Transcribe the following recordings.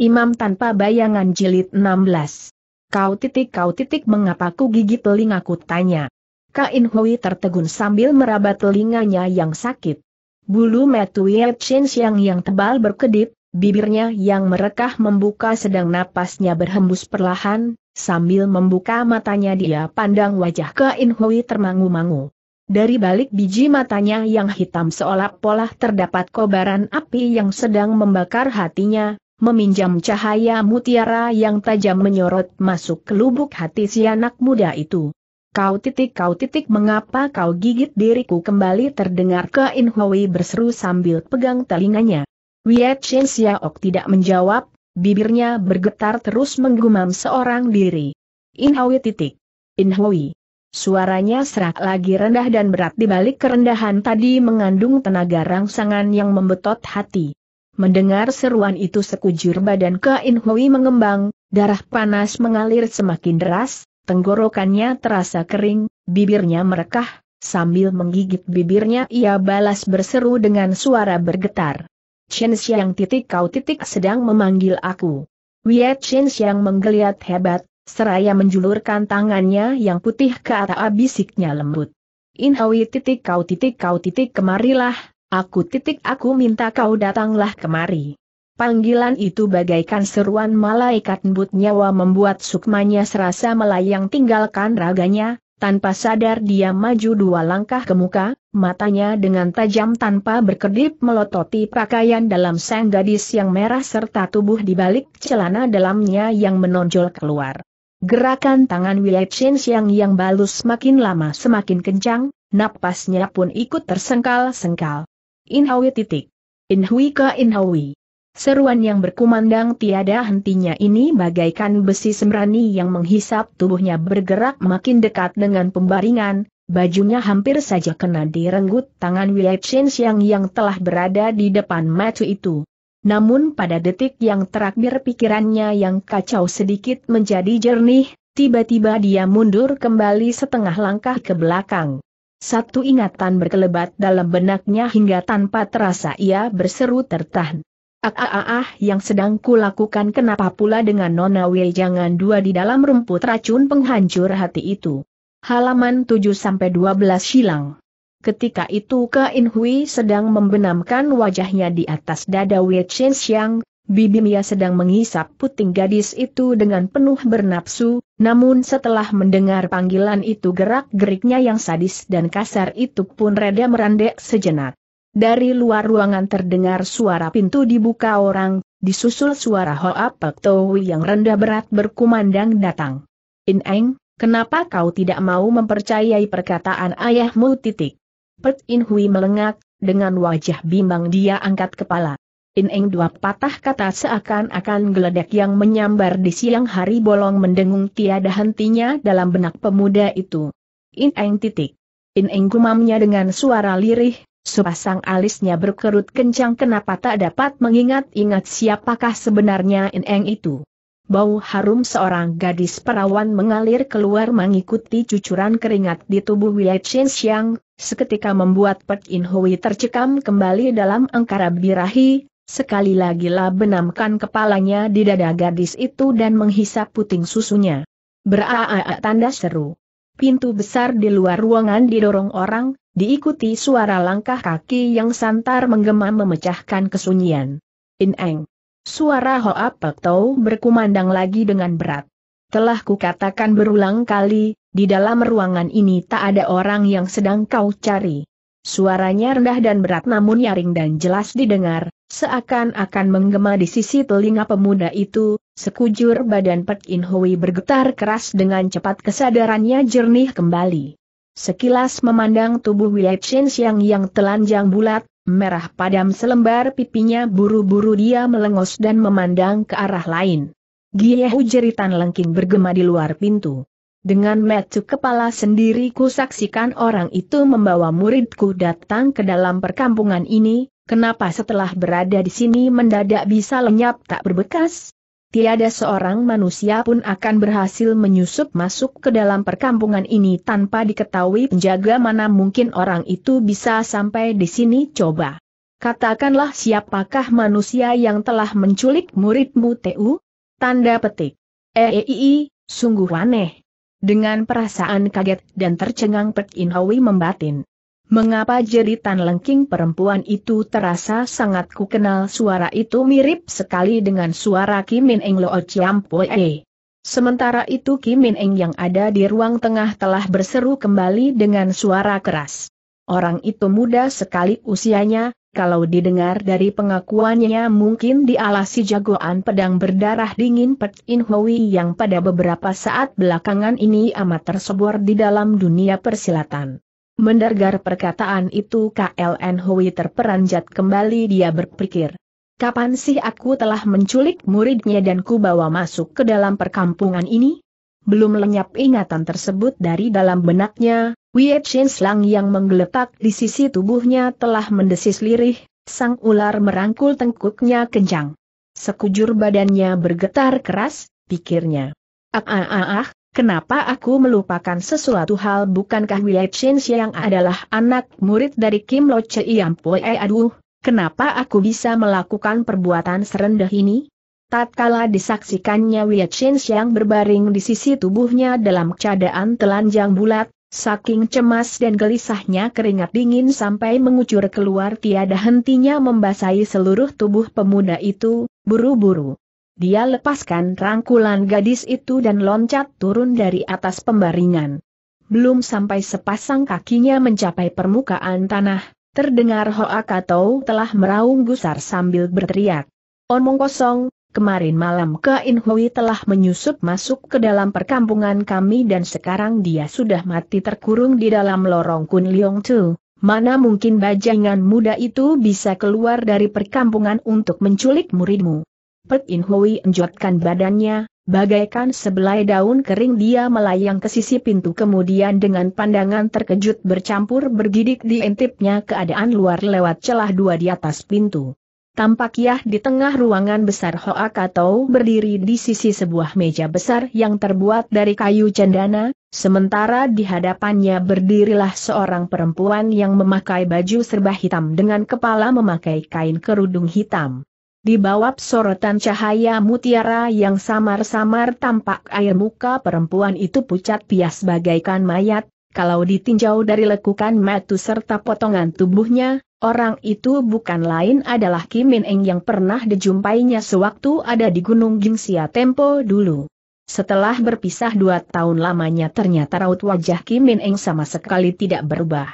Imam tanpa bayangan jilid 16. Kau titik kau titik mengapa ku gigit telingaku tanya. Kain Hui tertegun sambil meraba telinganya yang sakit. Bulu metu Chen Xiang yang tebal berkedip, bibirnya yang merekah membuka sedang napasnya berhembus perlahan, sambil membuka matanya dia pandang wajah Kain Hui termangu-mangu. Dari balik biji matanya yang hitam seolah-olah terdapat kobaran api yang sedang membakar hatinya, meminjam cahaya mutiara yang tajam menyorot masuk ke lubuk hati si anak muda itu. Kau titik kau titik mengapa kau gigit diriku kembali terdengar ke In Hui berseru sambil pegang telinganya. Wiet Chen Xiaok tidak menjawab, bibirnya bergetar terus menggumam seorang diri. In Hui titik. In Hui. Suaranya serak lagi rendah dan berat di balik kerendahan tadi mengandung tenaga rangsangan yang membetot hati. Mendengar seruan itu sekujur badan Kain Hui mengembang, darah panas mengalir semakin deras, tenggorokannya terasa kering, bibirnya merekah, sambil menggigit bibirnya ia balas berseru dengan suara bergetar. Chen Xiang titik kau titik sedang memanggil aku. Wei Chen Xiang menggeliat hebat, seraya menjulurkan tangannya yang putih ke arah bisiknya lembut. In Hui titik kau titik kau titik kemarilah, Aku titik aku minta kau datanglah kemari. Panggilan itu bagaikan seruan malaikat but nyawa membuat sukmanya serasa melayang tinggalkan raganya, tanpa sadar dia maju dua langkah ke muka, matanya dengan tajam tanpa berkedip melototi pakaian dalam sang gadis yang merah serta tubuh di balik celana dalamnya yang menonjol keluar. Gerakan tangan Willet yang yang balus semakin lama semakin kencang, napasnya pun ikut tersengkal-sengkal. Inhawi titik. Inhui ke Inhawi. Seruan yang berkumandang tiada hentinya ini bagaikan besi sembrani yang menghisap tubuhnya bergerak makin dekat dengan pembaringan, bajunya hampir saja kena direnggut tangan Wei Xiang yang telah berada di depan macu itu. Namun pada detik yang terakhir pikirannya yang kacau sedikit menjadi jernih, tiba-tiba dia mundur kembali setengah langkah ke belakang. Satu ingatan berkelebat dalam benaknya hingga tanpa terasa ia berseru tertahan. Ah, ah, ah, ah yang sedang kulakukan kenapa pula dengan Nona Wei jangan dua di dalam rumput racun penghancur hati itu. Halaman 7-12 silang. Ketika itu Kain Hui sedang membenamkan wajahnya di atas dada Wei Chen Xiang, Bibi Mia sedang mengisap puting gadis itu dengan penuh bernapsu, namun setelah mendengar panggilan itu gerak-geriknya yang sadis dan kasar itu pun reda merandek sejenak. Dari luar ruangan terdengar suara pintu dibuka orang, disusul suara Hoa Pek yang rendah berat berkumandang datang. Ineng, kenapa kau tidak mau mempercayai perkataan ayahmu titik? Pek In Hui melengak, dengan wajah bimbang dia angkat kepala. Ineng dua patah kata seakan-akan geledek yang menyambar di siang hari bolong mendengung tiada hentinya dalam benak pemuda itu. Ineng titik. Ineng gumamnya dengan suara lirih, sepasang alisnya berkerut kencang kenapa tak dapat mengingat-ingat siapakah sebenarnya Ineng itu. Bau harum seorang gadis perawan mengalir keluar mengikuti cucuran keringat di tubuh Wei Chen Xiang, seketika membuat Pek In Hui tercekam kembali dalam angkara birahi, Sekali lagi lah benamkan kepalanya di dada gadis itu dan menghisap puting susunya. Beraaa tanda seru. Pintu besar di luar ruangan didorong orang, diikuti suara langkah kaki yang santar menggema memecahkan kesunyian. Ineng. Suara Hoa Tau berkumandang lagi dengan berat. Telah kukatakan berulang kali, di dalam ruangan ini tak ada orang yang sedang kau cari. Suaranya rendah dan berat namun nyaring dan jelas didengar, seakan-akan menggema di sisi telinga pemuda itu, sekujur badan Pek In Hui bergetar keras dengan cepat kesadarannya jernih kembali. Sekilas memandang tubuh Wei Chen Xiang yang telanjang bulat, merah padam selembar pipinya buru-buru dia melengos dan memandang ke arah lain. Gye-hu jeritan lengking bergema di luar pintu. Dengan metu kepala sendiri ku saksikan orang itu membawa muridku datang ke dalam perkampungan ini, Kenapa setelah berada di sini mendadak bisa lenyap tak berbekas? Tiada seorang manusia pun akan berhasil menyusup masuk ke dalam perkampungan ini tanpa diketahui penjaga mana mungkin orang itu bisa sampai di sini coba. Katakanlah siapakah manusia yang telah menculik muridmu TU? Tanda petik. Eeii, eh, eh, sungguh aneh. Dengan perasaan kaget dan tercengang Pek Inhawi membatin. Mengapa jeritan lengking perempuan itu terasa sangat kukenal? suara itu mirip sekali dengan suara Kim min Eng Chiam Poe. Sementara itu Kim min Eng yang ada di ruang tengah telah berseru kembali dengan suara keras. Orang itu muda sekali usianya, kalau didengar dari pengakuannya mungkin dialasi jagoan pedang berdarah dingin Pet In Hui yang pada beberapa saat belakangan ini amat tersebur di dalam dunia persilatan. Mendengar perkataan itu KLN Hui terperanjat kembali dia berpikir. Kapan sih aku telah menculik muridnya dan ku bawa masuk ke dalam perkampungan ini? Belum lenyap ingatan tersebut dari dalam benaknya, Wei Slang yang menggeletak di sisi tubuhnya telah mendesis lirih, sang ular merangkul tengkuknya kencang. Sekujur badannya bergetar keras, pikirnya. Ah ah ah ah, Kenapa aku melupakan sesuatu hal bukankah Wei Chen yang adalah anak murid dari Kim Lo Che Iam Poe Aduh, kenapa aku bisa melakukan perbuatan serendah ini? Tatkala disaksikannya Wei Chen yang berbaring di sisi tubuhnya dalam keadaan telanjang bulat, saking cemas dan gelisahnya keringat dingin sampai mengucur keluar tiada hentinya membasahi seluruh tubuh pemuda itu, buru-buru. Dia lepaskan rangkulan gadis itu dan loncat turun dari atas pembaringan. Belum sampai sepasang kakinya mencapai permukaan tanah, terdengar Hoa Kato telah meraung gusar sambil berteriak. Omong kosong, kemarin malam Ke In Hui telah menyusup masuk ke dalam perkampungan kami dan sekarang dia sudah mati terkurung di dalam lorong Kun Leong Tu. Mana mungkin bajingan muda itu bisa keluar dari perkampungan untuk menculik muridmu? Pek In Hui enjotkan badannya, bagaikan sebelai daun kering dia melayang ke sisi pintu kemudian dengan pandangan terkejut bercampur bergidik di diintipnya keadaan luar lewat celah dua di atas pintu. Tampak Yah di tengah ruangan besar Hoa Kato berdiri di sisi sebuah meja besar yang terbuat dari kayu cendana, sementara di hadapannya berdirilah seorang perempuan yang memakai baju serba hitam dengan kepala memakai kain kerudung hitam. Di bawah sorotan cahaya mutiara yang samar-samar tampak air muka perempuan itu pucat pias bagaikan mayat, kalau ditinjau dari lekukan matu serta potongan tubuhnya, orang itu bukan lain adalah Kim Min Eng yang pernah dijumpainya sewaktu ada di Gunung Gingsia Tempo dulu. Setelah berpisah dua tahun lamanya ternyata raut wajah Kim Min Eng sama sekali tidak berubah.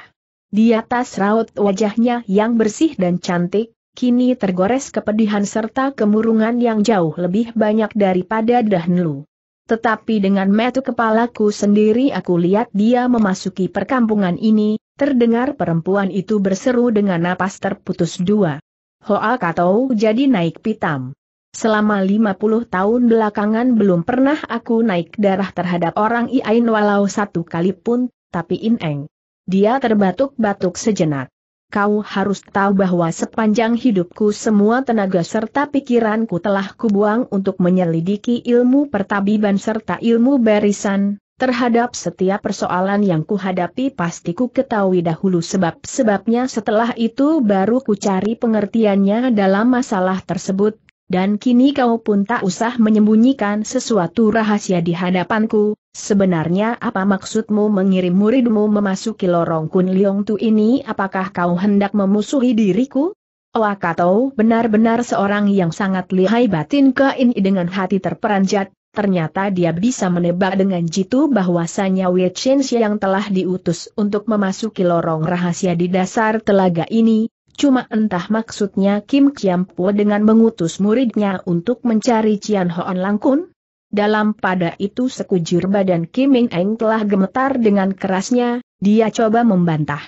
Di atas raut wajahnya yang bersih dan cantik, kini tergores kepedihan serta kemurungan yang jauh lebih banyak daripada dahulu. Tetapi dengan metu kepalaku sendiri aku lihat dia memasuki perkampungan ini, terdengar perempuan itu berseru dengan napas terputus dua. Hoa katau jadi naik pitam. Selama 50 tahun belakangan belum pernah aku naik darah terhadap orang Iain walau satu kali pun, tapi Ineng. Dia terbatuk-batuk sejenak kau harus tahu bahwa sepanjang hidupku semua tenaga serta pikiranku telah kubuang untuk menyelidiki ilmu pertabiban serta ilmu barisan, terhadap setiap persoalan yang kuhadapi pasti ku ketahui dahulu sebab-sebabnya setelah itu baru ku cari pengertiannya dalam masalah tersebut, dan kini kau pun tak usah menyembunyikan sesuatu rahasia di hadapanku, sebenarnya apa maksudmu mengirim muridmu memasuki lorong Kun Liong Tu ini apakah kau hendak memusuhi diriku? Oh Wakato benar-benar seorang yang sangat lihai batin ke ini dengan hati terperanjat, ternyata dia bisa menebak dengan jitu bahwasanya Wei Chen yang telah diutus untuk memasuki lorong rahasia di dasar telaga ini, Cuma entah maksudnya Kim Chiam Po dengan mengutus muridnya untuk mencari Cian Hoan Langkun? Dalam pada itu sekujur badan Kim Eng Eng telah gemetar dengan kerasnya, dia coba membantah.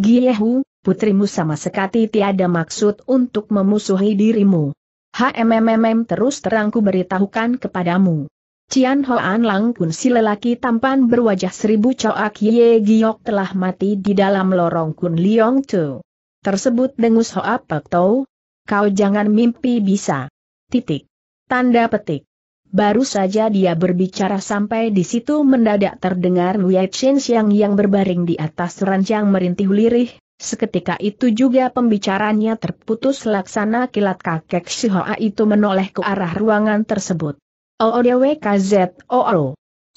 Giehu, putrimu sama sekali tiada maksud untuk memusuhi dirimu. HMMMM terus terangku beritahukan kepadamu. Cian Hoan Langkun si lelaki tampan berwajah seribu coak Ye Giok telah mati di dalam lorong Kun Liong Tu. Tersebut dengus Pek tau, kau jangan mimpi bisa. Titik. Tanda petik. Baru saja dia berbicara sampai di situ mendadak terdengar Wei Chen Xiang yang berbaring di atas ranjang merintih lirih, seketika itu juga pembicaranya terputus laksana kilat kakek Hoa itu menoleh ke arah ruangan tersebut. OODWKZOO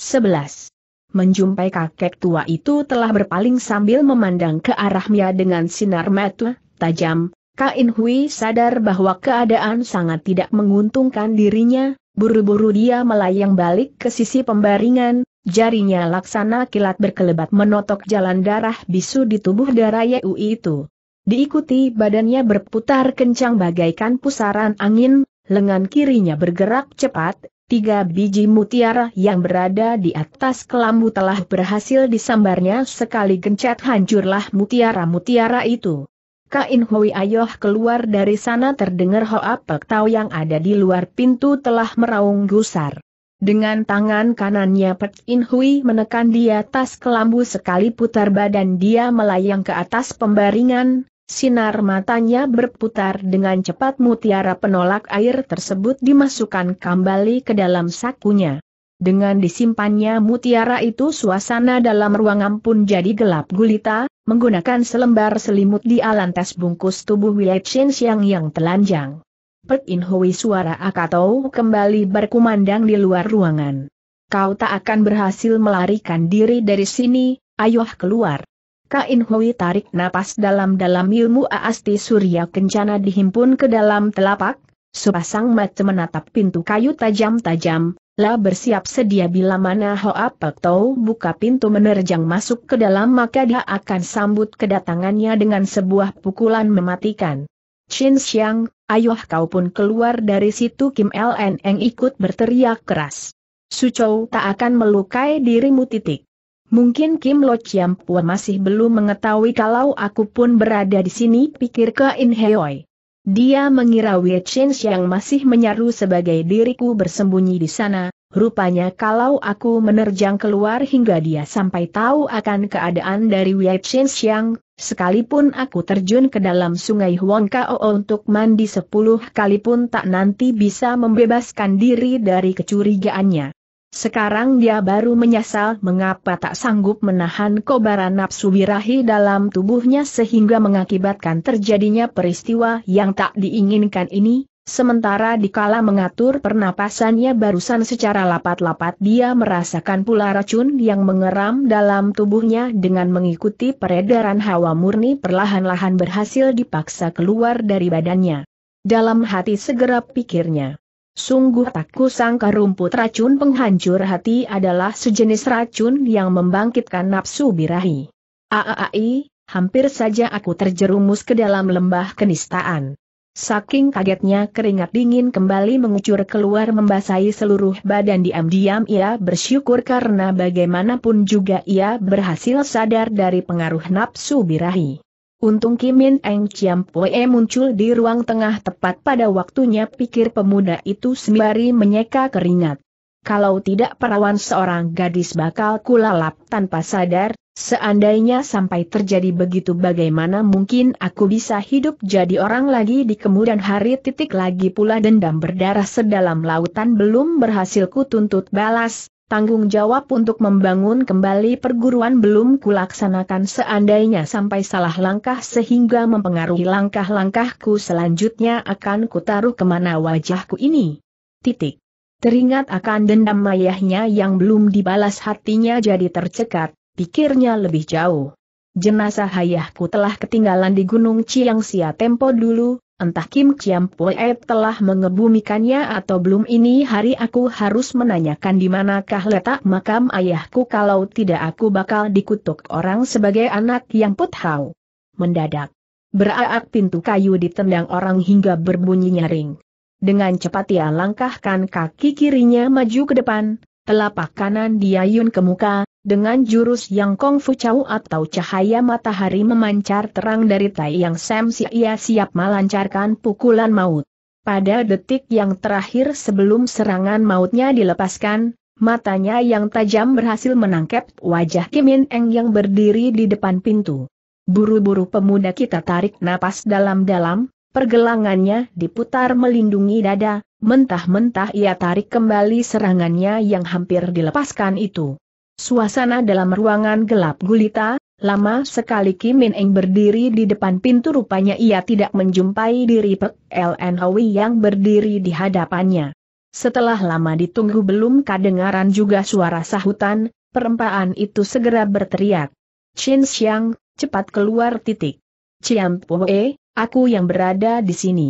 11 menjumpai kakek tua itu telah berpaling sambil memandang ke arah Mia dengan sinar mata tajam. Kain Hui sadar bahwa keadaan sangat tidak menguntungkan dirinya, buru-buru dia melayang balik ke sisi pembaringan, jarinya laksana kilat berkelebat menotok jalan darah bisu di tubuh darah Yui itu. Diikuti badannya berputar kencang bagaikan pusaran angin, lengan kirinya bergerak cepat, Tiga biji mutiara yang berada di atas kelambu telah berhasil disambarnya sekali gencet hancurlah mutiara-mutiara itu. Kain Hui Ayoh keluar dari sana terdengar Hoa Pek Tau yang ada di luar pintu telah meraung gusar. Dengan tangan kanannya Pek In Hui menekan di atas kelambu sekali putar badan dia melayang ke atas pembaringan, Sinar matanya berputar dengan cepat mutiara penolak air tersebut dimasukkan kembali ke dalam sakunya. Dengan disimpannya mutiara itu suasana dalam ruangan pun jadi gelap gulita, menggunakan selembar selimut di alantas bungkus tubuh Chen Xiang yang telanjang. Pek In Hui suara Akatou kembali berkumandang di luar ruangan. Kau tak akan berhasil melarikan diri dari sini, ayoh keluar. Kain Hui tarik napas dalam-dalam ilmu Aasti Surya Kencana dihimpun ke dalam telapak, sepasang mata menatap pintu kayu tajam-tajam, lah bersiap sedia bila mana Hoa Pek Tau buka pintu menerjang masuk ke dalam maka dia akan sambut kedatangannya dengan sebuah pukulan mematikan. Chin Xiang, ayoh kau pun keluar dari situ Kim LNN ikut berteriak keras. Su Chou tak akan melukai dirimu titik. Mungkin Kim Lo Chiam Pua masih belum mengetahui kalau aku pun berada di sini, pikir ke In Heoi. Dia mengira Wei Chen yang masih menyaru sebagai diriku bersembunyi di sana, rupanya kalau aku menerjang keluar hingga dia sampai tahu akan keadaan dari Wei Chen yang, sekalipun aku terjun ke dalam sungai Huang Kao untuk mandi sepuluh kali pun tak nanti bisa membebaskan diri dari kecurigaannya. Sekarang dia baru menyesal mengapa tak sanggup menahan kobaran nafsu birahi dalam tubuhnya sehingga mengakibatkan terjadinya peristiwa yang tak diinginkan ini, sementara dikala mengatur pernapasannya barusan secara lapat-lapat dia merasakan pula racun yang mengeram dalam tubuhnya dengan mengikuti peredaran hawa murni perlahan-lahan berhasil dipaksa keluar dari badannya. Dalam hati segera pikirnya. Sungguh tak kusangka rumput racun penghancur hati adalah sejenis racun yang membangkitkan nafsu birahi. Aaai, hampir saja aku terjerumus ke dalam lembah kenistaan. Saking kagetnya keringat dingin kembali mengucur keluar membasahi seluruh badan diam-diam ia bersyukur karena bagaimanapun juga ia berhasil sadar dari pengaruh nafsu birahi. Untung Kimin Eng Chiam Poe muncul di ruang tengah tepat pada waktunya pikir pemuda itu sembari menyeka keringat. Kalau tidak perawan seorang gadis bakal kulalap tanpa sadar, seandainya sampai terjadi begitu bagaimana mungkin aku bisa hidup jadi orang lagi di kemudian hari titik lagi pula dendam berdarah sedalam lautan belum berhasil ku tuntut balas, tanggung jawab untuk membangun kembali perguruan belum kulaksanakan seandainya sampai salah langkah sehingga mempengaruhi langkah-langkahku selanjutnya akan kutaruh kemana wajahku ini. Titik. Teringat akan dendam ayahnya yang belum dibalas hatinya jadi tercekat, pikirnya lebih jauh. Jenazah ayahku telah ketinggalan di Gunung Ciangsia tempo dulu, Entah Kim Chiam Poe telah mengebumikannya atau belum ini hari aku harus menanyakan di manakah letak makam ayahku kalau tidak aku bakal dikutuk orang sebagai anak yang puthau. Mendadak. Beraak pintu kayu ditendang orang hingga berbunyi nyaring. Dengan cepat ia langkahkan kaki kirinya maju ke depan, telapak kanan diayun ke muka, dengan jurus yang Kong Fu Chau atau cahaya matahari memancar terang dari Tai Yang Sam si ia siap melancarkan pukulan maut. Pada detik yang terakhir sebelum serangan mautnya dilepaskan, matanya yang tajam berhasil menangkap wajah Kim In Eng yang berdiri di depan pintu. Buru-buru pemuda kita tarik napas dalam-dalam, pergelangannya diputar melindungi dada, mentah-mentah ia tarik kembali serangannya yang hampir dilepaskan itu. Suasana dalam ruangan gelap gulita, lama sekali Kim Min Eng berdiri di depan pintu rupanya ia tidak menjumpai diri Pek Ln Hui yang berdiri di hadapannya. Setelah lama ditunggu belum kedengaran juga suara sahutan, perempaan itu segera berteriak. Chin Xiang, cepat keluar titik. Ciam Pue, aku yang berada di sini.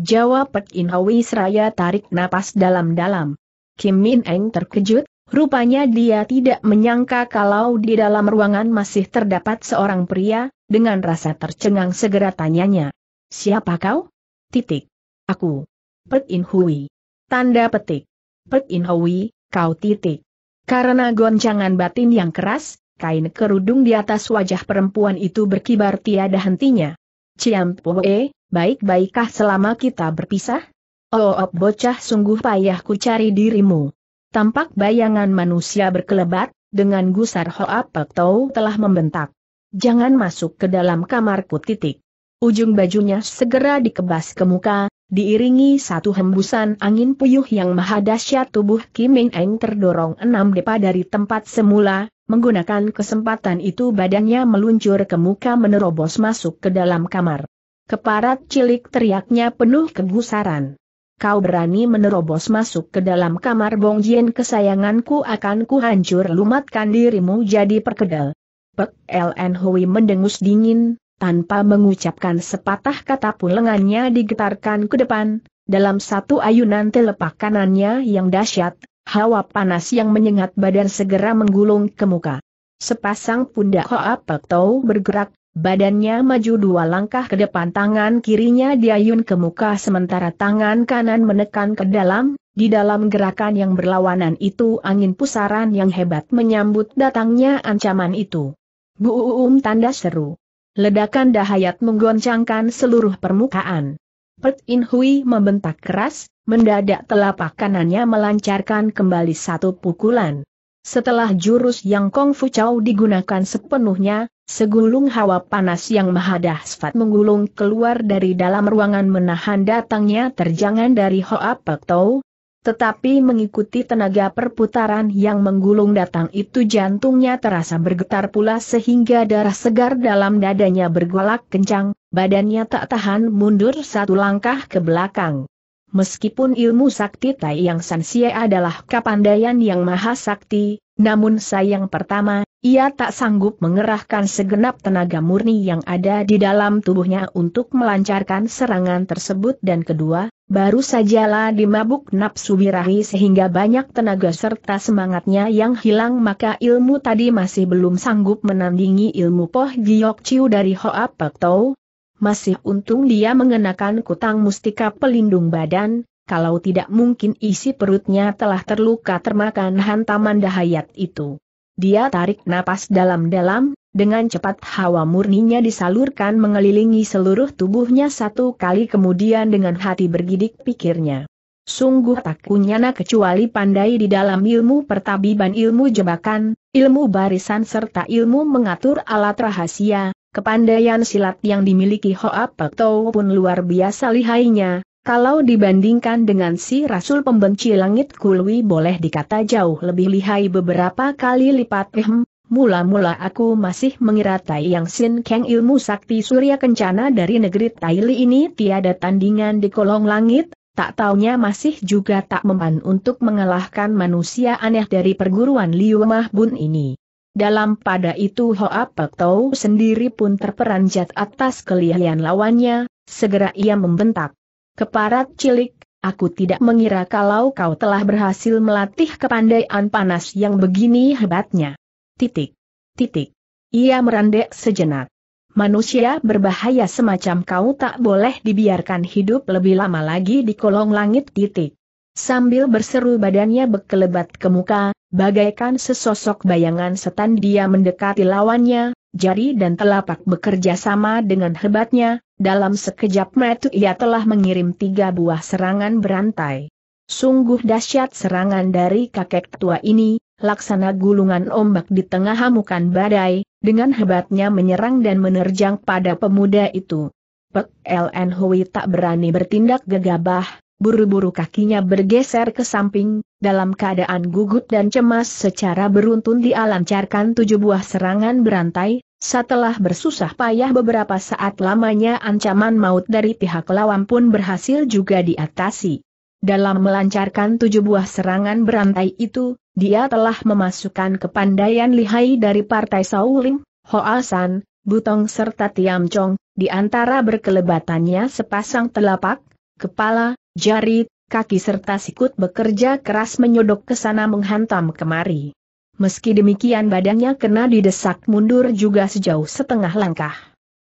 Jawab Pek In Hui seraya tarik napas dalam-dalam. Kim Min Eng terkejut, Rupanya dia tidak menyangka kalau di dalam ruangan masih terdapat seorang pria, dengan rasa tercengang segera tanyanya. Siapa kau? Titik. Aku. Pek In Hui. Tanda petik. Pek In Hui, kau titik. Karena goncangan batin yang keras, kain kerudung di atas wajah perempuan itu berkibar tiada hentinya. Ciam Poe, baik-baikkah selama kita berpisah? Oh, oh bocah sungguh payahku cari dirimu. Tampak bayangan manusia berkelebat, dengan gusar Hoa Tau telah membentak. Jangan masuk ke dalam kamarku titik. Ujung bajunya segera dikebas ke muka, diiringi satu hembusan angin puyuh yang maha tubuh Kim Eng Eng terdorong enam depa dari tempat semula, menggunakan kesempatan itu badannya meluncur ke muka menerobos masuk ke dalam kamar. Keparat cilik teriaknya penuh kegusaran kau berani menerobos masuk ke dalam kamar Bong Jin kesayanganku akan kuhancur lumatkan dirimu jadi perkedel. Pek LN Hui mendengus dingin, tanpa mengucapkan sepatah kata pun lengannya digetarkan ke depan, dalam satu ayunan telepak kanannya yang dahsyat, hawa panas yang menyengat badan segera menggulung ke muka. Sepasang pundak Hoa Pek Tau bergerak, Badannya maju dua langkah ke depan tangan kirinya diayun ke muka sementara tangan kanan menekan ke dalam, di dalam gerakan yang berlawanan itu angin pusaran yang hebat menyambut datangnya ancaman itu. Bu Uum tanda seru. Ledakan dahayat menggoncangkan seluruh permukaan. Pet In Hui membentak keras, mendadak telapak kanannya melancarkan kembali satu pukulan. Setelah jurus yang Kung Fu Chow digunakan sepenuhnya, Segulung hawa panas yang mahadah dahsyat menggulung keluar dari dalam ruangan menahan datangnya terjangan dari Hoa Pek Tau, tetapi mengikuti tenaga perputaran yang menggulung datang itu jantungnya terasa bergetar pula sehingga darah segar dalam dadanya bergolak kencang, badannya tak tahan mundur satu langkah ke belakang. Meskipun ilmu sakti Tai Yang San Sia adalah kepandaian yang maha sakti, namun sayang pertama, ia tak sanggup mengerahkan segenap tenaga murni yang ada di dalam tubuhnya untuk melancarkan serangan tersebut dan kedua, baru sajalah dimabuk nafsu birahi sehingga banyak tenaga serta semangatnya yang hilang maka ilmu tadi masih belum sanggup menandingi ilmu Poh Giyok Chiu dari Hoa Pek Tau. Masih untung dia mengenakan kutang mustika pelindung badan, kalau tidak mungkin isi perutnya telah terluka termakan hantaman dahayat itu. Dia tarik napas dalam-dalam, dengan cepat hawa murninya disalurkan mengelilingi seluruh tubuhnya satu kali kemudian dengan hati bergidik pikirnya. Sungguh tak kunyana kecuali pandai di dalam ilmu pertabiban ilmu jebakan, ilmu barisan serta ilmu mengatur alat rahasia, kepandaian silat yang dimiliki Hoa Petou pun luar biasa lihainya, kalau dibandingkan dengan si Rasul pembenci langit Kulwi boleh dikata jauh lebih lihai beberapa kali lipat ehm, Mula-mula aku masih mengira Tai Yang Sin Kang ilmu sakti surya kencana dari negeri Li ini tiada tandingan di kolong langit, tak taunya masih juga tak mempan untuk mengalahkan manusia aneh dari perguruan Liu Mah Bun ini. Dalam pada itu Hoa Pek Tau sendiri pun terperanjat atas kelihaian lawannya, segera ia membentak. Keparat cilik, aku tidak mengira kalau kau telah berhasil melatih kepandaian panas yang begini hebatnya. Titik. Titik. Ia merendek sejenak. Manusia berbahaya semacam kau tak boleh dibiarkan hidup lebih lama lagi di kolong langit titik. Sambil berseru badannya berkelebat ke muka, bagaikan sesosok bayangan setan dia mendekati lawannya, jari dan telapak bekerja sama dengan hebatnya, dalam sekejap mata ia telah mengirim tiga buah serangan berantai. Sungguh dahsyat serangan dari kakek tua ini, laksana gulungan ombak di tengah hamukan badai, dengan hebatnya menyerang dan menerjang pada pemuda itu. Pek LN Hui tak berani bertindak gegabah, buru-buru kakinya bergeser ke samping, dalam keadaan gugut dan cemas secara beruntun dia lancarkan tujuh buah serangan berantai, setelah bersusah payah beberapa saat lamanya ancaman maut dari pihak lawan pun berhasil juga diatasi. Dalam melancarkan tujuh buah serangan berantai itu, dia telah memasukkan kepandaian lihai dari partai Sauling, Hoasan, Butong serta Tiam Chong, di antara berkelebatannya sepasang telapak, kepala, jari, kaki serta sikut bekerja keras menyodok ke sana menghantam kemari. Meski demikian badannya kena didesak mundur juga sejauh setengah langkah.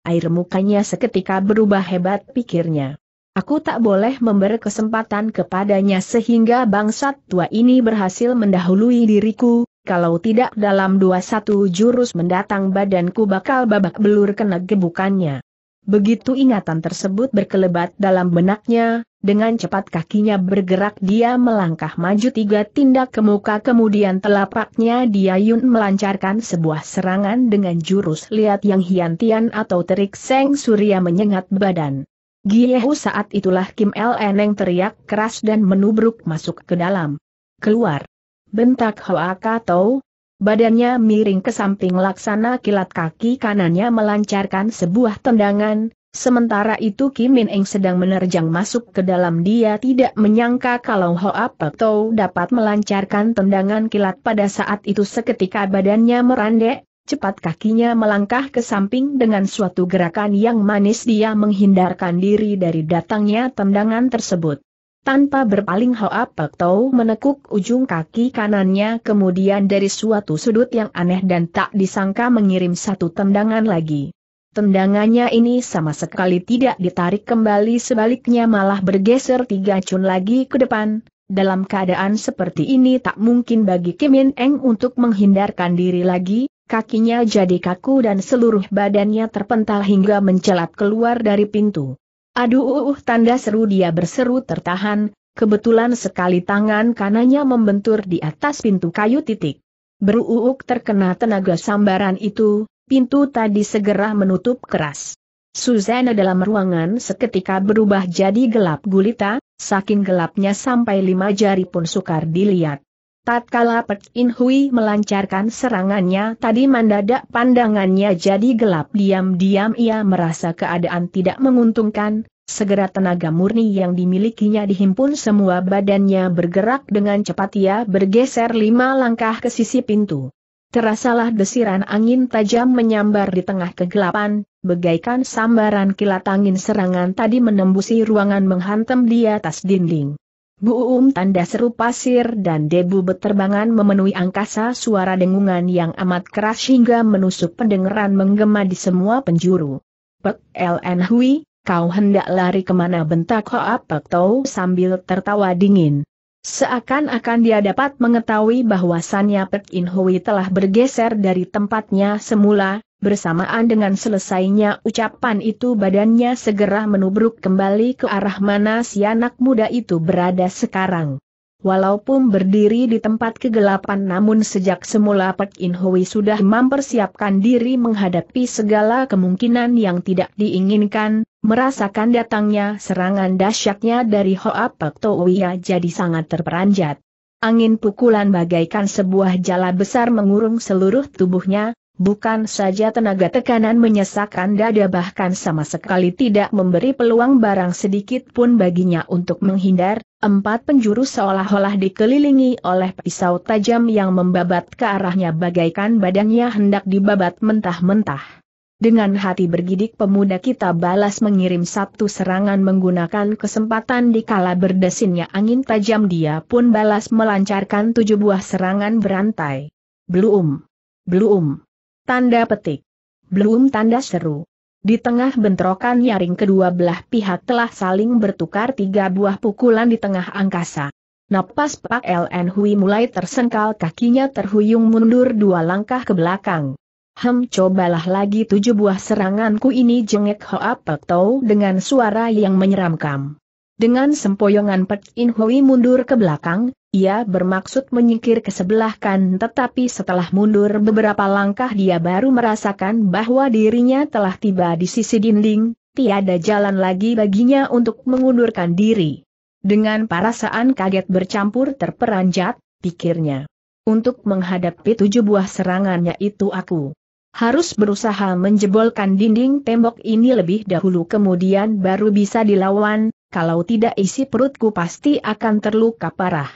Air mukanya seketika berubah hebat pikirnya. Aku tak boleh memberi kesempatan kepadanya sehingga bangsat tua ini berhasil mendahului diriku, kalau tidak dalam dua satu jurus mendatang badanku bakal babak belur kena gebukannya. Begitu ingatan tersebut berkelebat dalam benaknya, dengan cepat kakinya bergerak dia melangkah maju tiga tindak ke muka kemudian telapaknya Diayun melancarkan sebuah serangan dengan jurus liat yang hiantian atau terik seng surya menyengat badan. Giehu saat itulah Kim El Eneng teriak keras dan menubruk masuk ke dalam. Keluar. Bentak Hoa Kato, Badannya miring ke samping laksana kilat kaki kanannya melancarkan sebuah tendangan, Sementara itu Kim Min Eng sedang menerjang masuk ke dalam dia tidak menyangka kalau Hoa Pek Tau dapat melancarkan tendangan kilat pada saat itu seketika badannya merandek, cepat kakinya melangkah ke samping dengan suatu gerakan yang manis dia menghindarkan diri dari datangnya tendangan tersebut. Tanpa berpaling Hoa Pek Tau menekuk ujung kaki kanannya kemudian dari suatu sudut yang aneh dan tak disangka mengirim satu tendangan lagi. Tendangannya ini sama sekali tidak ditarik kembali sebaliknya malah bergeser tiga cun lagi ke depan. Dalam keadaan seperti ini tak mungkin bagi Kim Min Eng untuk menghindarkan diri lagi, kakinya jadi kaku dan seluruh badannya terpental hingga mencelat keluar dari pintu. Aduh uh, uh, tanda seru dia berseru tertahan, kebetulan sekali tangan kanannya membentur di atas pintu kayu titik. Beruuk terkena tenaga sambaran itu, pintu tadi segera menutup keras. Suzana dalam ruangan seketika berubah jadi gelap gulita, saking gelapnya sampai lima jari pun sukar dilihat. Tatkala Pek In Hui melancarkan serangannya tadi mandadak pandangannya jadi gelap diam-diam ia merasa keadaan tidak menguntungkan, segera tenaga murni yang dimilikinya dihimpun semua badannya bergerak dengan cepat ia bergeser lima langkah ke sisi pintu. Terasalah desiran angin tajam menyambar di tengah kegelapan, bagaikan sambaran kilat angin serangan tadi menembusi ruangan menghantam di atas dinding. Buum tanda seru pasir dan debu beterbangan memenuhi angkasa suara dengungan yang amat keras hingga menusuk pendengaran menggema di semua penjuru. Pek LN Hui, kau hendak lari kemana bentak Hoa Pek Tau sambil tertawa dingin. Seakan-akan dia dapat mengetahui bahwasannya Pek In Hui telah bergeser dari tempatnya semula, bersamaan dengan selesainya ucapan itu badannya segera menubruk kembali ke arah mana si anak muda itu berada sekarang. Walaupun berdiri di tempat kegelapan namun sejak semula Pek In Hui sudah mempersiapkan diri menghadapi segala kemungkinan yang tidak diinginkan, Merasakan datangnya serangan dahsyatnya dari Hoa Pak Towia jadi sangat terperanjat. Angin pukulan bagaikan sebuah jala besar mengurung seluruh tubuhnya, bukan saja tenaga tekanan menyesakkan dada bahkan sama sekali tidak memberi peluang barang sedikit pun baginya untuk menghindar, empat penjuru seolah-olah dikelilingi oleh pisau tajam yang membabat ke arahnya bagaikan badannya hendak dibabat mentah-mentah. Dengan hati bergidik pemuda kita balas mengirim satu serangan menggunakan kesempatan di kala berdesinnya angin tajam dia pun balas melancarkan tujuh buah serangan berantai. Belum. Belum. Tanda petik. Belum tanda seru. Di tengah bentrokan nyaring kedua belah pihak telah saling bertukar tiga buah pukulan di tengah angkasa. Napas Pak LN Hui mulai tersengkal kakinya terhuyung mundur dua langkah ke belakang. Hem cobalah lagi tujuh buah seranganku ini jengek Hoa Pek Tau dengan suara yang menyeramkan. Dengan sempoyongan Pek In Hui mundur ke belakang, ia bermaksud menyingkir ke sebelah kan tetapi setelah mundur beberapa langkah dia baru merasakan bahwa dirinya telah tiba di sisi dinding, tiada jalan lagi baginya untuk mengundurkan diri. Dengan perasaan kaget bercampur terperanjat, pikirnya. Untuk menghadapi tujuh buah serangannya itu aku harus berusaha menjebolkan dinding tembok ini lebih dahulu kemudian baru bisa dilawan, kalau tidak isi perutku pasti akan terluka parah.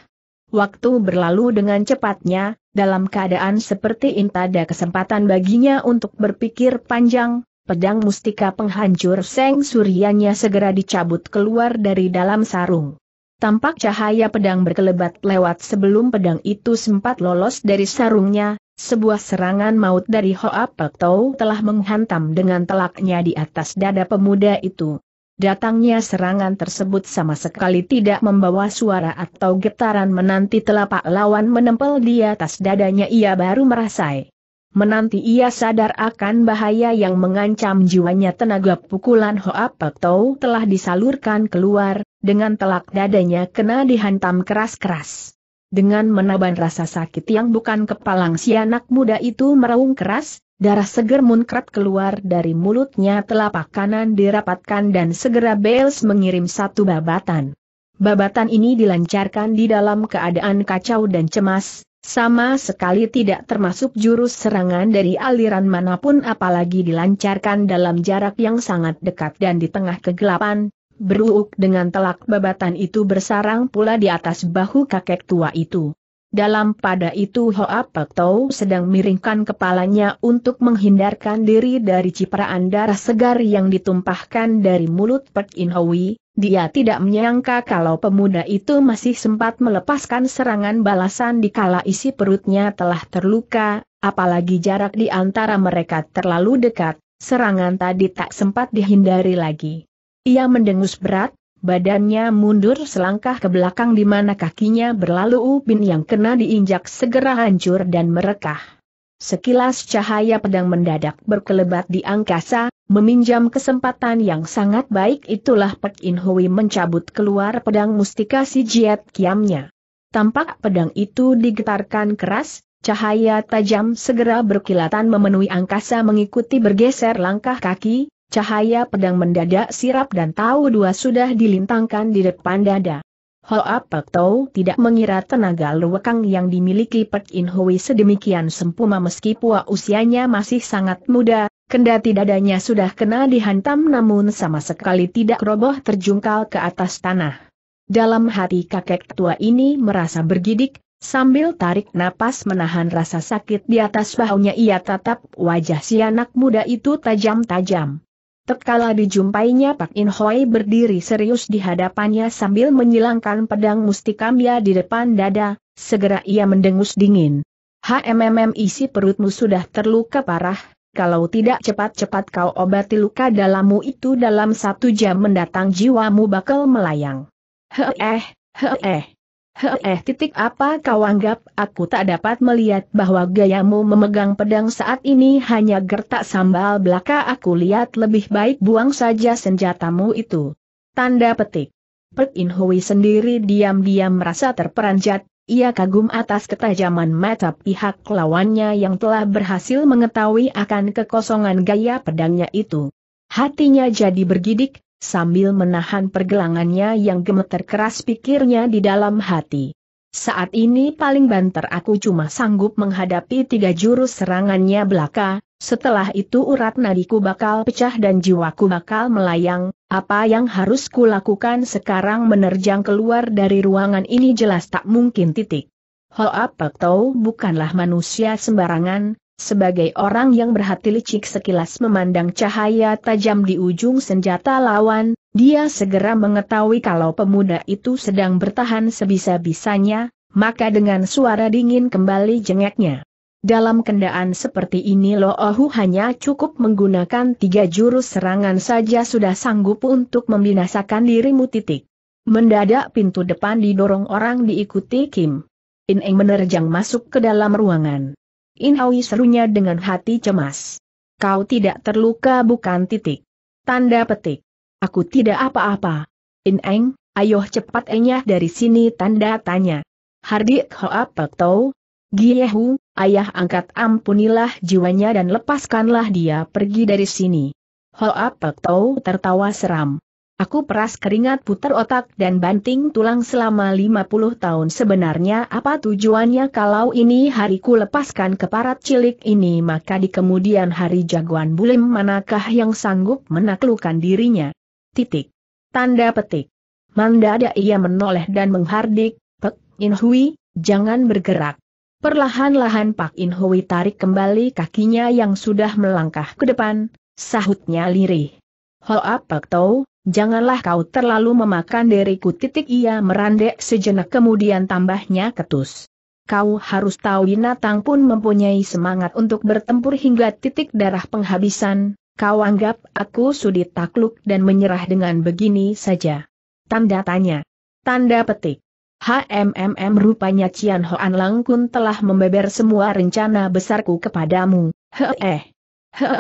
Waktu berlalu dengan cepatnya, dalam keadaan seperti ini ada kesempatan baginya untuk berpikir panjang, pedang mustika penghancur seng suryanya segera dicabut keluar dari dalam sarung. Tampak cahaya pedang berkelebat lewat sebelum pedang itu sempat lolos dari sarungnya, sebuah serangan maut dari Hoa Pek Tau telah menghantam dengan telaknya di atas dada pemuda itu. Datangnya serangan tersebut sama sekali tidak membawa suara atau getaran menanti telapak lawan menempel di atas dadanya ia baru merasai. Menanti ia sadar akan bahaya yang mengancam jiwanya tenaga pukulan Hoa Pek Tau telah disalurkan keluar, dengan telak dadanya kena dihantam keras-keras. Dengan menaban rasa sakit yang bukan kepalang si anak muda itu meraung keras, darah seger munkrat keluar dari mulutnya telapak kanan dirapatkan dan segera Bales mengirim satu babatan. Babatan ini dilancarkan di dalam keadaan kacau dan cemas, sama sekali tidak termasuk jurus serangan dari aliran manapun apalagi dilancarkan dalam jarak yang sangat dekat dan di tengah kegelapan, Beruuk dengan telak babatan itu bersarang pula di atas bahu kakek tua itu. Dalam pada itu Hoa Pek Tau sedang miringkan kepalanya untuk menghindarkan diri dari cipraan darah segar yang ditumpahkan dari mulut Pek In Hoi. Dia tidak menyangka kalau pemuda itu masih sempat melepaskan serangan balasan di kala isi perutnya telah terluka, apalagi jarak di antara mereka terlalu dekat, serangan tadi tak sempat dihindari lagi. Ia mendengus berat, badannya mundur selangkah ke belakang di mana kakinya berlalu ubin yang kena diinjak segera hancur dan merekah. Sekilas cahaya pedang mendadak berkelebat di angkasa, meminjam kesempatan yang sangat baik itulah Pek In Hui mencabut keluar pedang mustika si Jiat Kiamnya. Tampak pedang itu digetarkan keras, cahaya tajam segera berkilatan memenuhi angkasa mengikuti bergeser langkah kaki, Cahaya pedang mendadak sirap dan tahu dua sudah dilintangkan di depan dada. Ho Apek Tau tidak mengira tenaga luwekang yang dimiliki Pek In Hui sedemikian sempurna meski pua usianya masih sangat muda, kendati dadanya sudah kena dihantam namun sama sekali tidak roboh terjungkal ke atas tanah. Dalam hati kakek tua ini merasa bergidik, sambil tarik napas menahan rasa sakit di atas bahunya ia tatap wajah si anak muda itu tajam-tajam. Terkala dijumpainya Pak In Hoi berdiri serius di hadapannya sambil menyilangkan pedang mustikambia di depan dada, segera ia mendengus dingin. HMMM isi perutmu sudah terluka parah, kalau tidak cepat-cepat kau obati luka dalammu itu dalam satu jam mendatang jiwamu bakal melayang. Heeh, heeh. Heh titik apa kau anggap aku tak dapat melihat bahwa gayamu memegang pedang saat ini hanya gertak sambal belaka aku lihat lebih baik buang saja senjatamu itu. Tanda petik. Pek In Hui sendiri diam-diam merasa terperanjat, ia kagum atas ketajaman mata pihak lawannya yang telah berhasil mengetahui akan kekosongan gaya pedangnya itu. Hatinya jadi bergidik, sambil menahan pergelangannya yang gemeter keras pikirnya di dalam hati. Saat ini paling banter aku cuma sanggup menghadapi tiga jurus serangannya belaka, setelah itu urat nadiku bakal pecah dan jiwaku bakal melayang, apa yang harus kulakukan sekarang menerjang keluar dari ruangan ini jelas tak mungkin titik. Hoa Pekto bukanlah manusia sembarangan, sebagai orang yang berhati licik sekilas memandang cahaya tajam di ujung senjata lawan, dia segera mengetahui kalau pemuda itu sedang bertahan sebisa-bisanya, maka dengan suara dingin kembali jengeknya. Dalam kendaan seperti ini Lo Ohu hanya cukup menggunakan tiga jurus serangan saja sudah sanggup untuk membinasakan dirimu titik. Mendadak pintu depan didorong orang diikuti Kim. In Eng menerjang masuk ke dalam ruangan. Inawi serunya dengan hati cemas. Kau tidak terluka bukan titik. Tanda petik. Aku tidak apa-apa. Ineng, ayo cepat enyah dari sini tanda tanya. Hardik hoa Tau, Giyahu, ayah angkat ampunilah jiwanya dan lepaskanlah dia pergi dari sini. Hoa Tau tertawa seram. Aku peras keringat putar otak dan banting tulang selama 50 tahun sebenarnya apa tujuannya kalau ini hariku lepaskan ke parat cilik ini maka di kemudian hari jagoan bulim manakah yang sanggup menaklukkan dirinya. Titik. Tanda petik. Mandada ia menoleh dan menghardik, Pek Inhui, jangan bergerak. Perlahan-lahan Pak Inhui tarik kembali kakinya yang sudah melangkah ke depan, sahutnya lirih. Hoa Pak Tau, Janganlah kau terlalu memakan diriku titik ia merandek sejenak kemudian tambahnya ketus. Kau harus tahu binatang pun mempunyai semangat untuk bertempur hingga titik darah penghabisan, kau anggap aku sudi takluk dan menyerah dengan begini saja. Tanda tanya. Tanda petik. HMMM rupanya Cian Hoan Langkun telah membeber semua rencana besarku kepadamu. He He eh.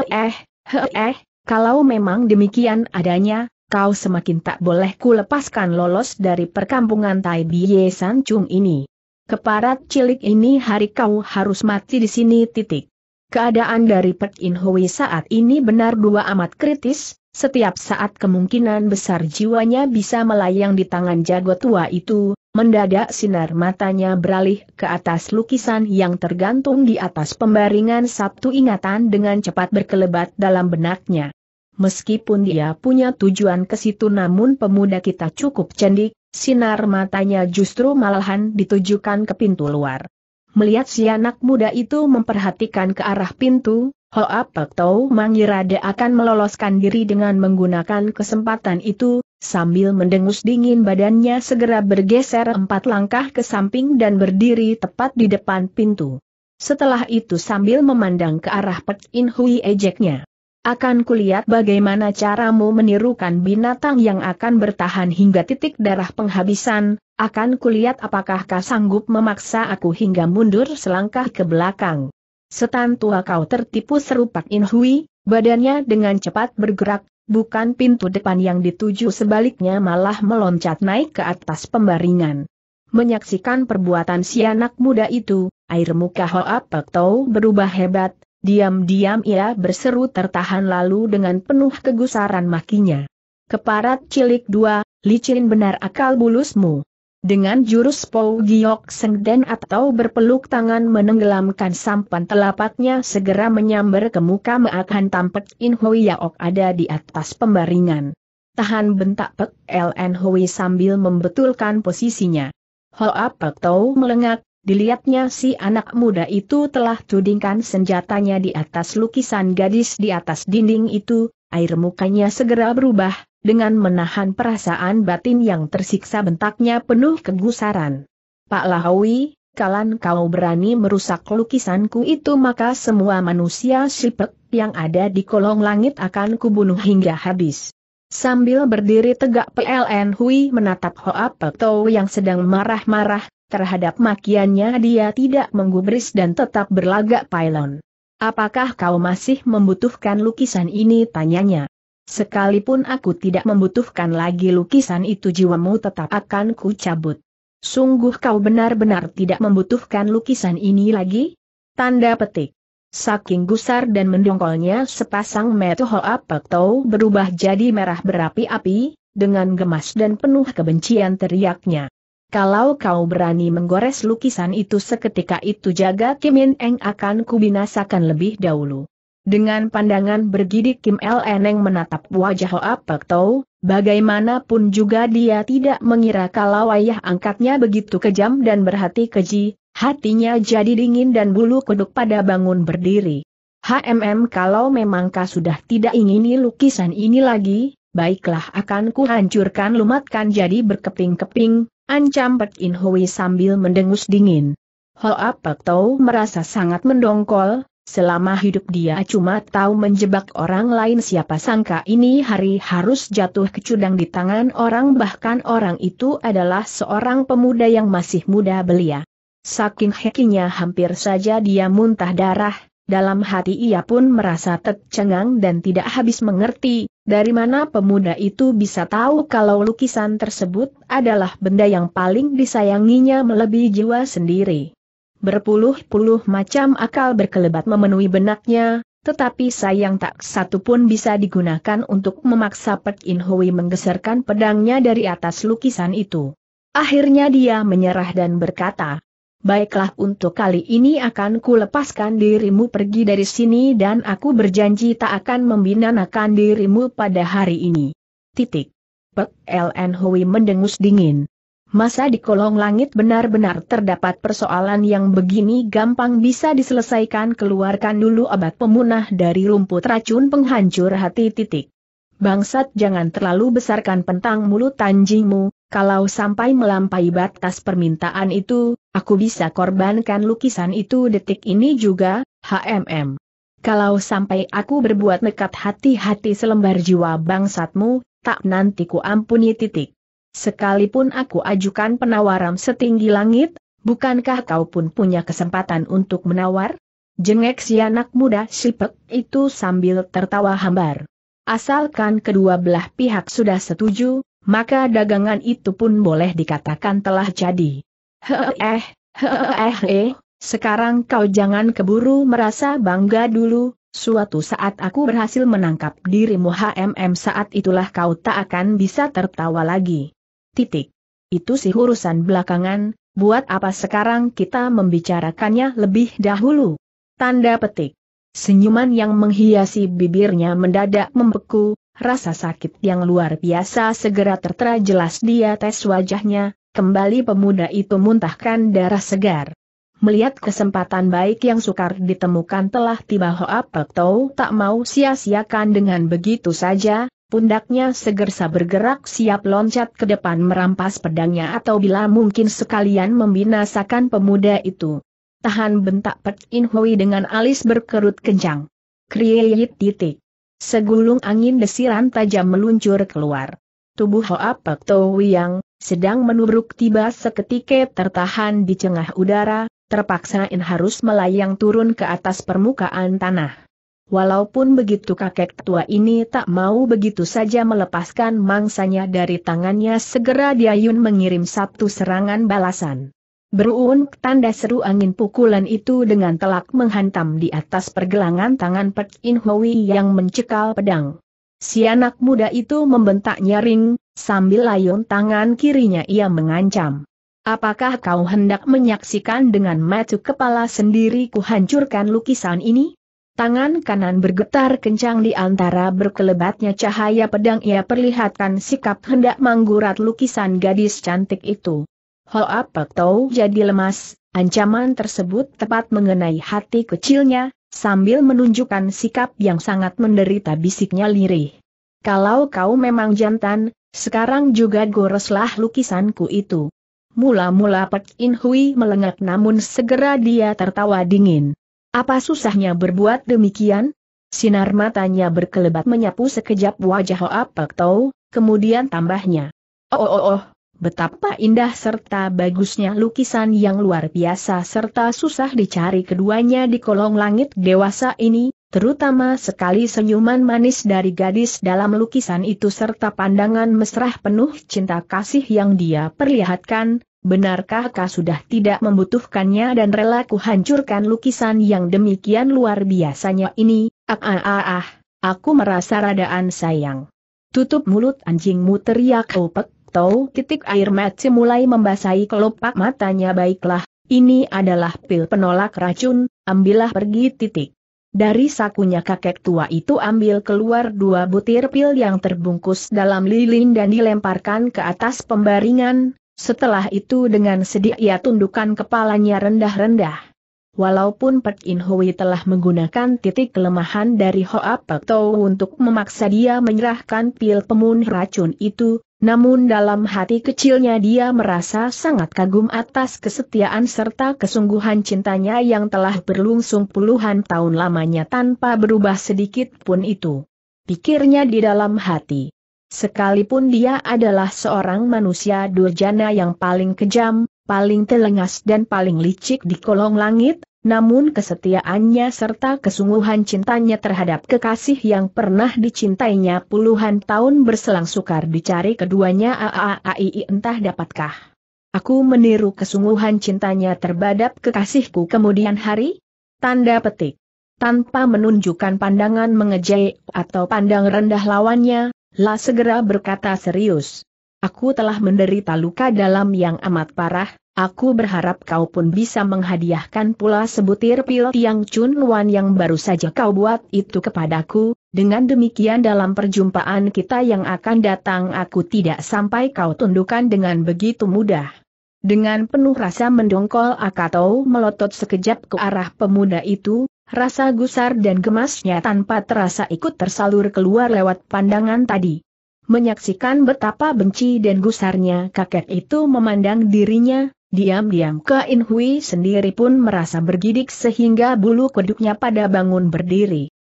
eh. He eh. Kalau memang demikian adanya, kau semakin tak boleh ku lepaskan lolos dari perkampungan Tai Biye San Chung ini. Keparat cilik ini hari kau harus mati di sini titik. Keadaan dari Pek In Hui saat ini benar dua amat kritis, setiap saat kemungkinan besar jiwanya bisa melayang di tangan jago tua itu, mendadak sinar matanya beralih ke atas lukisan yang tergantung di atas pembaringan satu ingatan dengan cepat berkelebat dalam benaknya meskipun dia punya tujuan ke situ namun pemuda kita cukup cendik, sinar matanya justru malahan ditujukan ke pintu luar. Melihat si anak muda itu memperhatikan ke arah pintu, Hoa Pek Tau mangirada akan meloloskan diri dengan menggunakan kesempatan itu, Sambil mendengus dingin badannya segera bergeser empat langkah ke samping dan berdiri tepat di depan pintu. Setelah itu sambil memandang ke arah Pek In Hui ejeknya. Akan kulihat bagaimana caramu menirukan binatang yang akan bertahan hingga titik darah penghabisan, akan kulihat apakah kau sanggup memaksa aku hingga mundur selangkah ke belakang. Setan tua kau tertipu serupak inhui, badannya dengan cepat bergerak, bukan pintu depan yang dituju sebaliknya malah meloncat naik ke atas pembaringan. Menyaksikan perbuatan si anak muda itu, air muka Hoa Pek Tau berubah hebat, Diam-diam ia berseru tertahan lalu dengan penuh kegusaran makinya. Keparat cilik dua, licin benar akal bulusmu. Dengan jurus Pou Giok Sengden atau berpeluk tangan menenggelamkan sampan telapaknya segera menyambar ke muka Meakan tampak In Hui Yaok ada di atas pembaringan. Tahan bentak Pek LN Hui sambil membetulkan posisinya. Hoa Pek Tau melengak, Dilihatnya si anak muda itu telah tudingkan senjatanya di atas lukisan gadis di atas dinding itu, air mukanya segera berubah, dengan menahan perasaan batin yang tersiksa bentaknya penuh kegusaran. Pak Lahawi, kalan kau berani merusak lukisanku itu maka semua manusia sipek yang ada di kolong langit akan kubunuh hingga habis. Sambil berdiri tegak PLN Hui menatap Hoa Petou yang sedang marah-marah, terhadap makiannya dia tidak menggubris dan tetap berlagak pylon. Apakah kau masih membutuhkan lukisan ini tanyanya. Sekalipun aku tidak membutuhkan lagi lukisan itu jiwamu tetap akan ku cabut. Sungguh kau benar-benar tidak membutuhkan lukisan ini lagi? Tanda petik. Saking gusar dan mendongkolnya sepasang metu apekto berubah jadi merah berapi-api, dengan gemas dan penuh kebencian teriaknya. Kalau kau berani menggores lukisan itu seketika itu jaga Kim In Eng akan kubinasakan lebih dahulu. Dengan pandangan bergidik Kim El Eneng menatap wajah Hoa Pek Tau, bagaimanapun juga dia tidak mengira kalau ayah angkatnya begitu kejam dan berhati keji, hatinya jadi dingin dan bulu kuduk pada bangun berdiri. HMM kalau memang kau sudah tidak ingini lukisan ini lagi, baiklah akan kuhancurkan lumatkan jadi berkeping-keping, ancam Pek In Hui sambil mendengus dingin. Hoa Pek Tau merasa sangat mendongkol, selama hidup dia cuma tahu menjebak orang lain siapa sangka ini hari harus jatuh kecudang di tangan orang bahkan orang itu adalah seorang pemuda yang masih muda belia. Saking hekinya hampir saja dia muntah darah, dalam hati ia pun merasa tercengang dan tidak habis mengerti, dari mana pemuda itu bisa tahu kalau lukisan tersebut adalah benda yang paling disayanginya melebihi jiwa sendiri? Berpuluh-puluh macam akal berkelebat memenuhi benaknya, tetapi sayang tak satu pun bisa digunakan untuk memaksa Pek In Hui menggeserkan pedangnya dari atas lukisan itu. Akhirnya dia menyerah dan berkata, baiklah untuk kali ini akan ku lepaskan dirimu pergi dari sini dan aku berjanji tak akan membinanakan dirimu pada hari ini. Titik. Pek LN Hui mendengus dingin. Masa di kolong langit benar-benar terdapat persoalan yang begini gampang bisa diselesaikan keluarkan dulu obat pemunah dari rumput racun penghancur hati titik. Bangsat jangan terlalu besarkan pentang mulut tanjingmu, kalau sampai melampaui batas permintaan itu, Aku bisa korbankan lukisan itu detik ini juga, HMM. Kalau sampai aku berbuat nekat hati-hati selembar jiwa bangsatmu, tak nanti ku ampuni titik. Sekalipun aku ajukan penawaran setinggi langit, bukankah kau pun punya kesempatan untuk menawar? Jengek si anak muda sipek itu sambil tertawa hambar. Asalkan kedua belah pihak sudah setuju, maka dagangan itu pun boleh dikatakan telah jadi. Eh, heeh, eh, eh, sekarang kau jangan keburu merasa bangga dulu, suatu saat aku berhasil menangkap dirimu HMM saat itulah kau tak akan bisa tertawa lagi. Titik. Itu sih urusan belakangan, buat apa sekarang kita membicarakannya lebih dahulu? Tanda petik. Senyuman yang menghiasi bibirnya mendadak membeku, rasa sakit yang luar biasa segera tertera jelas di atas wajahnya, Kembali pemuda itu muntahkan darah segar. Melihat kesempatan baik yang sukar ditemukan telah tiba Hoa Pek Tau tak mau sia-siakan dengan begitu saja, pundaknya segera bergerak siap loncat ke depan merampas pedangnya atau bila mungkin sekalian membinasakan pemuda itu. Tahan bentak Pek In Hui dengan alis berkerut kencang. Kriyit titik. Segulung angin desiran tajam meluncur keluar. Tubuh Hoa Pek Tau yang, sedang menubruk tiba seketika tertahan di cengah udara, terpaksa In harus melayang turun ke atas permukaan tanah. Walaupun begitu kakek tua ini tak mau begitu saja melepaskan mangsanya dari tangannya segera Diayun mengirim satu serangan balasan. Beruun tanda seru angin pukulan itu dengan telak menghantam di atas pergelangan tangan Pek In Hui yang mencekal pedang. Si anak muda itu membentak nyaring, sambil layun tangan kirinya ia mengancam. Apakah kau hendak menyaksikan dengan mata kepala sendiri kuhancurkan lukisan ini? Tangan kanan bergetar kencang di antara berkelebatnya cahaya pedang ia perlihatkan sikap hendak menggurat lukisan gadis cantik itu. apa tau jadi lemas, ancaman tersebut tepat mengenai hati kecilnya, Sambil menunjukkan sikap yang sangat menderita bisiknya lirih. Kalau kau memang jantan, sekarang juga goreslah lukisanku itu. Mula-mula Pek In Hui melengak namun segera dia tertawa dingin. Apa susahnya berbuat demikian? Sinar matanya berkelebat menyapu sekejap wajah Hoa Pek Tau, kemudian tambahnya. Oh oh oh, oh. Betapa indah serta bagusnya lukisan yang luar biasa serta susah dicari keduanya di kolong langit dewasa ini, terutama sekali senyuman manis dari gadis dalam lukisan itu serta pandangan mesra penuh cinta kasih yang dia perlihatkan, benarkah kau sudah tidak membutuhkannya dan rela kuhancurkan lukisan yang demikian luar biasanya ini, ah ah ah ah, aku merasa radaan sayang. Tutup mulut anjingmu teriak opek, atau titik air mati mulai membasahi kelopak matanya baiklah, ini adalah pil penolak racun, ambillah pergi titik. Dari sakunya kakek tua itu ambil keluar dua butir pil yang terbungkus dalam lilin dan dilemparkan ke atas pembaringan, setelah itu dengan sedih ia tundukkan kepalanya rendah-rendah. Walaupun Pek In Hui telah menggunakan titik kelemahan dari Hoa Pek Tau untuk memaksa dia menyerahkan pil pemun racun itu, namun dalam hati kecilnya dia merasa sangat kagum atas kesetiaan serta kesungguhan cintanya yang telah berlungsung puluhan tahun lamanya tanpa berubah sedikit pun itu. Pikirnya di dalam hati. Sekalipun dia adalah seorang manusia durjana yang paling kejam, paling telengas dan paling licik di kolong langit, namun kesetiaannya serta kesungguhan cintanya terhadap kekasih yang pernah dicintainya puluhan tahun berselang sukar dicari keduanya AAAI entah dapatkah. Aku meniru kesungguhan cintanya terhadap kekasihku kemudian hari? Tanda petik. Tanpa menunjukkan pandangan mengejek atau pandang rendah lawannya, La segera berkata serius. Aku telah menderita luka dalam yang amat parah, Aku berharap kau pun bisa menghadiahkan pula sebutir pil tiang Chun Luan yang baru saja kau buat itu kepadaku, dengan demikian dalam perjumpaan kita yang akan datang aku tidak sampai kau tundukkan dengan begitu mudah. Dengan penuh rasa mendongkol Akato melotot sekejap ke arah pemuda itu, rasa gusar dan gemasnya tanpa terasa ikut tersalur keluar lewat pandangan tadi. Menyaksikan betapa benci dan gusarnya kakek itu memandang dirinya, Diam-diam Kain Hui sendiri pun merasa bergidik sehingga bulu kuduknya pada bangun berdiri.